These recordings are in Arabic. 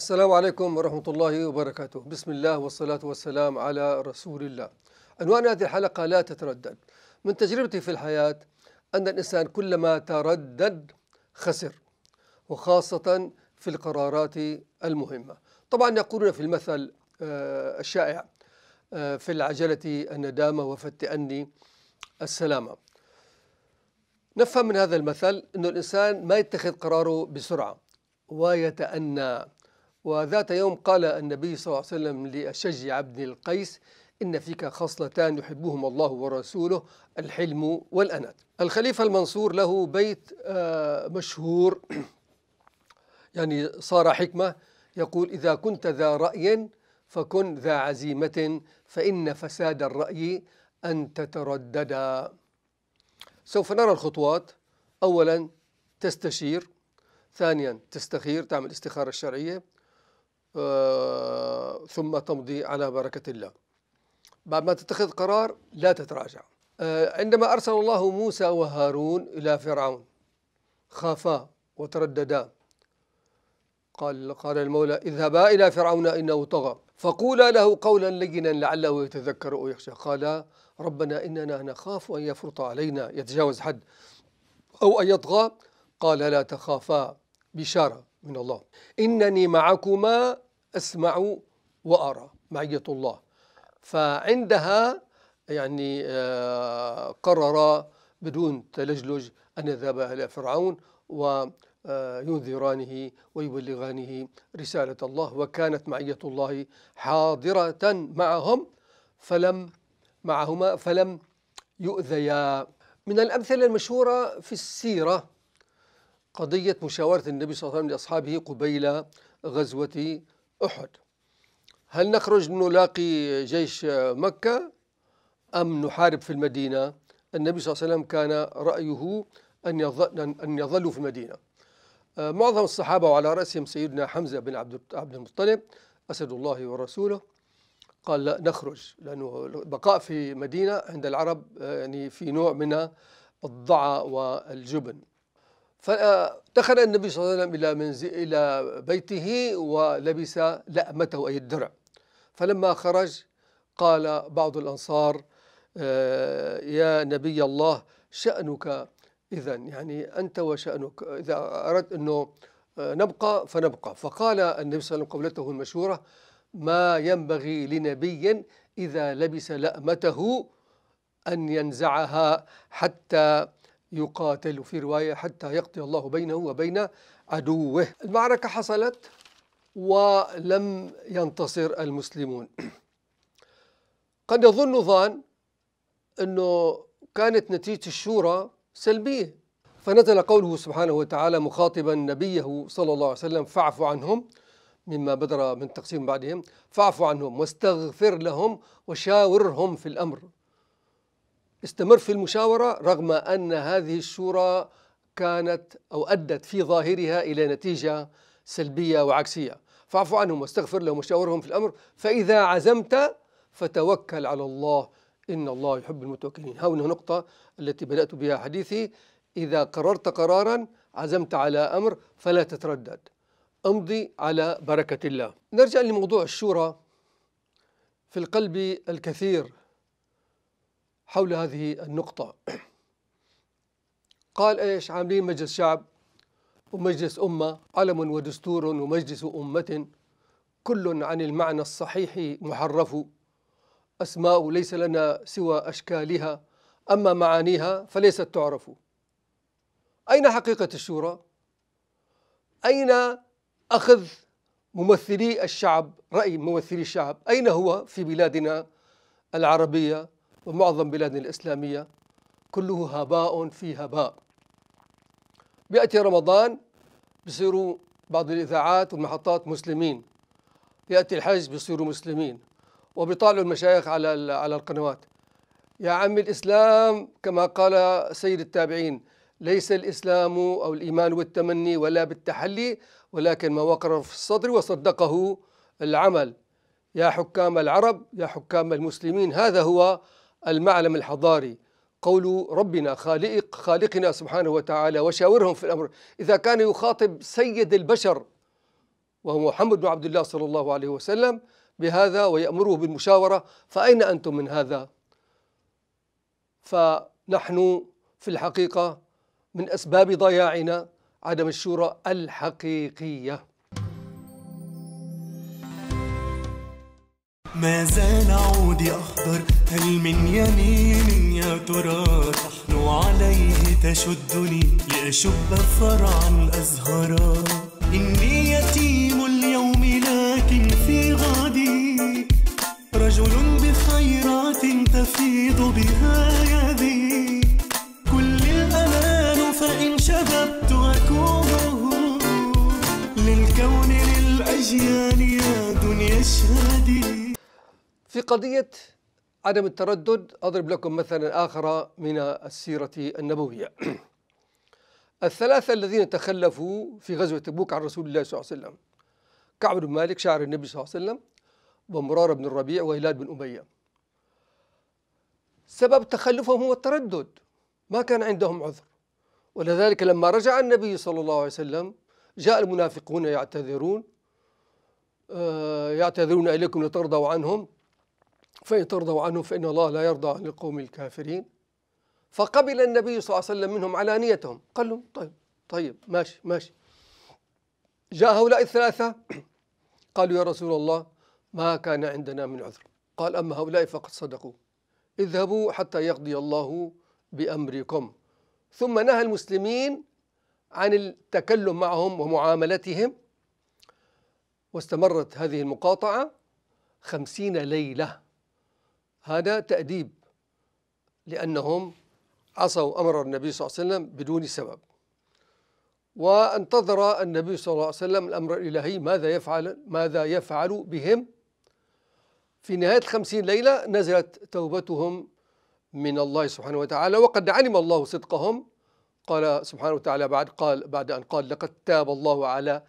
السلام عليكم ورحمة الله وبركاته بسم الله والصلاة والسلام على رسول الله عنوان هذه الحلقة لا تتردد من تجربتي في الحياة أن الإنسان كلما تردد خسر وخاصة في القرارات المهمة طبعا يقولون في المثل آه، الشائع آه، في العجلة الندامة وفي التأني السلامة نفهم من هذا المثل أن الإنسان ما يتخذ قراره بسرعة ويتأنى وذات يوم قال النبي صلى الله عليه وسلم لأشج عبد القيس إن فيك خصلتان يحبهما الله ورسوله الحلم والأنات الخليفة المنصور له بيت آه، مشهور يعني صار حكمة يقول إذا كنت ذا رأي فكن ذا عزيمة فإن فساد الرأي أن تتردد سوف نرى الخطوات أولا تستشير ثانيا تستخير تعمل استخارة شرعية آه، ثم تمضي على بركة الله بعد ما تتخذ قرار لا تتراجع آه، عندما أرسل الله موسى وهارون إلى فرعون خافا وترددا قال قال المولى اذهبا إلى فرعون إنه طغى فقولا له قولا لينا لعله يتذكر أو يخشى قالا ربنا إننا نخاف أن يفرط علينا يتجاوز حد أو أن يطغى قال لا تخافا بشارة من الله إنني معكما أسمع وأرى معية الله فعندها يعني آه، قرر بدون تلجلج أن يذهب إلى فرعون وينذرانه آه، ويبلغانه رسالة الله وكانت معية الله حاضرة معهم فلم معهما فلم يؤذيا من الأمثلة المشهورة في السيرة قضية مشاورة النبي صلى الله عليه وسلم لأصحابه قبيل غزوة أحد هل نخرج نلاقي جيش مكة أم نحارب في المدينة النبي صلى الله عليه وسلم كان رأيه أن يظل أن يظلوا في المدينة آه، معظم الصحابة وعلى رأسهم سيدنا حمزة بن عبد المطلب أسد الله ورسوله قال لا نخرج لأنه البقاء في مدينة عند العرب آه، يعني في نوع من الضعى والجبن فدخل النبي صلى الله عليه وسلم إلى, منزل إلى بيته ولبس لأمته أي الدرع فلما خرج قال بعض الأنصار آه، يا نبي الله شأنك إذا يعني أنت وشأنك إذا أردت أنه آه، نبقى فنبقى فقال النبي صلى الله عليه وسلم قولته المشهورة ما ينبغي لنبي إذا لبس لأمته أن ينزعها حتى يقاتل في رواية حتى يقضي الله بينه وبين عدوه المعركة حصلت ولم ينتصر المسلمون قد يظن ظان أنه كانت نتيجة الشورى سلبية فنزل قوله سبحانه وتعالى مخاطبا نبيه صلى الله عليه وسلم فاعف عنهم مما بدر من تقسيم بعدهم فاعف عنهم واستغفر لهم وشاورهم في الأمر استمر في المشاورة رغم أن هذه الشورى كانت أو أدت في ظاهرها إلى نتيجة سلبية وعكسية فاعف عنهم واستغفر لهم وشاورهم في الأمر فإذا عزمت فتوكل على الله إن الله يحب المتوكلين هنا نقطة التي بدأت بها حديثي إذا قررت قرارا عزمت على أمر فلا تتردد امضي على بركة الله نرجع لموضوع الشورى في القلب الكثير حول هذه النقطة قال ايش عاملين مجلس شعب ومجلس أمة علم ودستور ومجلس أمة كل عن المعنى الصحيح محرف أسماء ليس لنا سوى أشكالها أما معانيها فليست تعرف أين حقيقة الشورى؟ أين أخذ ممثلي الشعب رأي ممثلي الشعب أين هو في بلادنا العربية ومعظم بلادنا الإسلامية كله هباء في هباء بيأتي رمضان بصيروا بعض الإذاعات والمحطات مسلمين يأتي الحج بصيروا مسلمين وبيطالعوا المشايخ على على القنوات يا عم الإسلام كما قال سيد التابعين ليس الإسلام أو الإيمان والتمني ولا بالتحلي ولكن ما وقر في الصدر وصدقه العمل يا حكام العرب يا حكام المسلمين هذا هو المعلم الحضاري قول ربنا خالق خالقنا سبحانه وتعالى وشاورهم في الأمر إذا كان يخاطب سيد البشر وهو محمد بن عبد الله صلى الله عليه وسلم بهذا ويأمره بالمشاورة فأين أنتم من هذا؟ فنحن في الحقيقة من أسباب ضياعنا عدم الشورى الحقيقية ما زال عودي أخضر هل من يمين يا ترى تحنو عليه تشدني لأشب فرع الأزهر إني يتيم اليوم لكن في غادي رجل بخيرات تفيض بها يدي في قضية عدم التردد أضرب لكم مثلا آخر من السيرة النبوية الثلاثة الذين تخلفوا في غزوة تبوك عن رسول الله صلى الله عليه وسلم كعب بن مالك شاعر النبي صلى الله عليه وسلم ومرارة بن الربيع وهلال بن أمية سبب تخلفهم هو التردد ما كان عندهم عذر ولذلك لما رجع النبي صلى الله عليه وسلم جاء المنافقون يعتذرون آه، يعتذرون إليكم لترضوا عنهم فإن ترضوا عنه فإن الله لا يرضى عن القوم الكافرين فقبل النبي صلى الله عليه وسلم منهم علانيتهم قال لهم طيب طيب ماشي ماشي جاء هؤلاء الثلاثة قالوا يا رسول الله ما كان عندنا من عذر قال أما هؤلاء فقد صدقوا اذهبوا حتى يقضي الله بأمركم ثم نهى المسلمين عن التكلم معهم ومعاملتهم واستمرت هذه المقاطعة خمسين ليلة هذا تأديب لأنهم عصوا أمر النبي صلى الله عليه وسلم بدون سبب وانتظر النبي صلى الله عليه وسلم الأمر الإلهي ماذا يفعل ماذا يفعل بهم في نهاية الخمسين ليلة نزلت توبتهم من الله سبحانه وتعالى وقد علم الله صدقهم قال سبحانه وتعالى بعد قال بعد أن قال لقد تاب الله على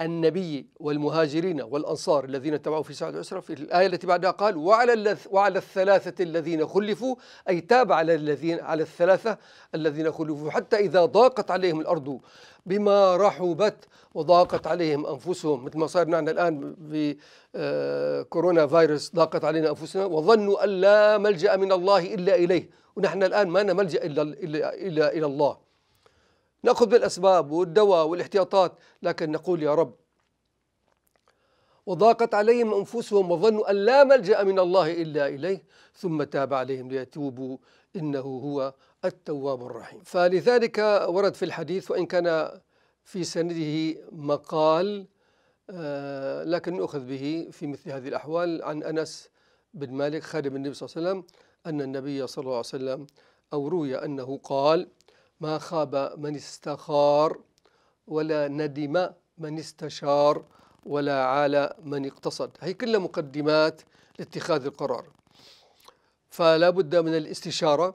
النبي والمهاجرين والأنصار الذين اتبعوا في سعد الأسرة في الآية التي بعدها قال وعلى, وعلى الثلاثة الذين خلفوا أي تاب على الذين على الثلاثة الذين خلفوا حتى إذا ضاقت عليهم الأرض بما رحبت وضاقت عليهم أنفسهم مثل ما صار معنا الآن في آه، كورونا فيروس ضاقت علينا أنفسنا وظنوا أن لا ملجأ من الله إلا إليه ونحن الآن ما لنا ملجأ إلا, إلا, إلا, إلا الله ناخذ بالاسباب والدواء والاحتياطات لكن نقول يا رب وضاقت عليهم انفسهم وظنوا ان لا ملجا من الله الا اليه ثم تاب عليهم ليتوبوا انه هو التواب الرحيم فلذلك ورد في الحديث وان كان في سنده مقال آه، لكن نؤخذ به في مثل هذه الاحوال عن انس بن مالك خادم النبي صلى الله عليه وسلم ان النبي صلى الله عليه وسلم او روي انه قال ما خاب من استخار ولا ندم من استشار ولا عال من اقتصد هي كلها مقدمات لاتخاذ القرار فلا بد من الاستشارة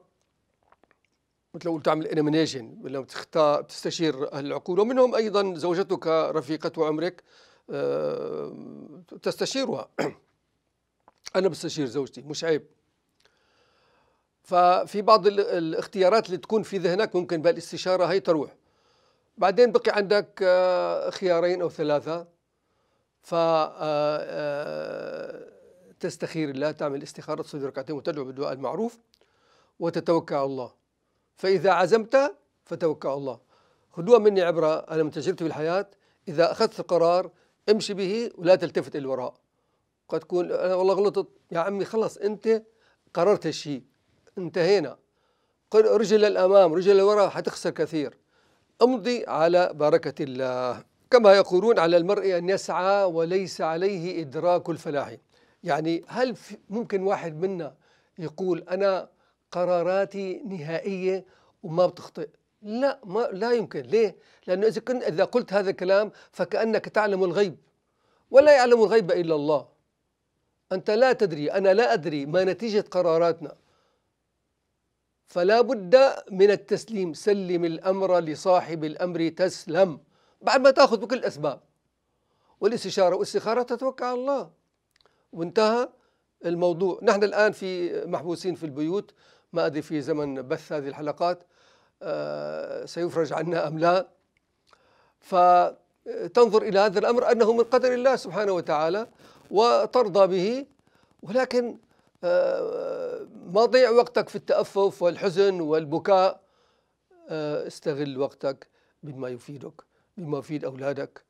مثل لو تعمل انيميشن لما تختار تستشير اهل العقول ومنهم ايضا زوجتك رفيقه عمرك آه، تستشيرها انا بستشير زوجتي مش عيب ففي بعض الاختيارات اللي تكون في ذهنك ممكن بالاستشاره هي تروح بعدين بقي عندك آه، خيارين او ثلاثه ف آه، آه، تستخير الله تعمل استخاره تصلي ركعتين وتدعو بالدعاء المعروف وتتوكل على الله فاذا عزمت فتوكل على الله خذوها مني عبره انا من تجربتي بالحياه اذا اخذت القرار امشي به ولا تلتفت الى الوراء قد تكون انا والله غلطت يا عمي خلص انت قررت هالشيء انتهينا رجل الأمام رجل الوراء حتخسر كثير امضي على بركة الله كما يقولون على المرء أن يسعى وليس عليه إدراك الفلاح يعني هل ممكن واحد منا يقول أنا قراراتي نهائية وما بتخطئ لا ما لا يمكن ليه لأنه إذا كنت إذا قلت هذا الكلام فكأنك تعلم الغيب ولا يعلم الغيب إلا الله أنت لا تدري أنا لا أدري ما نتيجة قراراتنا فلا بد من التسليم سلم الأمر لصاحب الأمر تسلم بعد ما تأخذ بكل الأسباب والاستشارة والاستخارة تتوكل على الله وانتهى الموضوع نحن الآن في محبوسين في البيوت ما أدري في زمن بث هذه الحلقات آه، سيفرج عنا أم لا فتنظر إلى هذا الأمر أنه من قدر الله سبحانه وتعالى وترضى به ولكن آه، ما ضيع وقتك في التأفف والحزن والبكاء آه، استغل وقتك بما يفيدك بما يفيد أولادك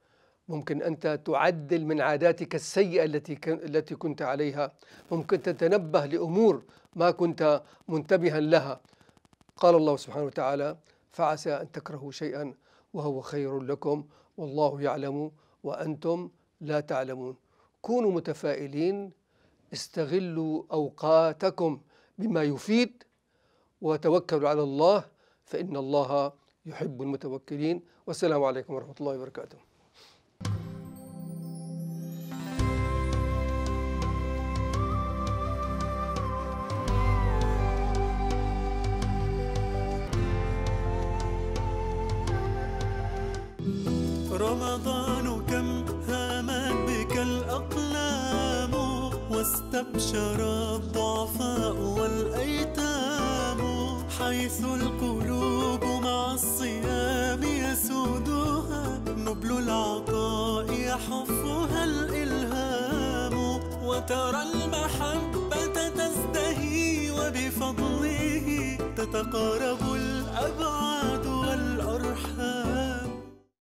ممكن أنت تعدل من عاداتك السيئة التي التي كنت عليها ممكن تتنبه لأمور ما كنت منتبها لها قال الله سبحانه وتعالى فعسى أن تكرهوا شيئا وهو خير لكم والله يعلم وأنتم لا تعلمون كونوا متفائلين استغلوا اوقاتكم بما يفيد وتوكلوا على الله فان الله يحب المتوكلين والسلام عليكم ورحمه الله وبركاته رمضان كم استبشر الضعفاء والأيتام حيث القلوب مع الصيام يسودها نبل العطاء يحفها الإلهام وترى المحبة تزدهي وبفضله تتقارب الأبعاد والأرحام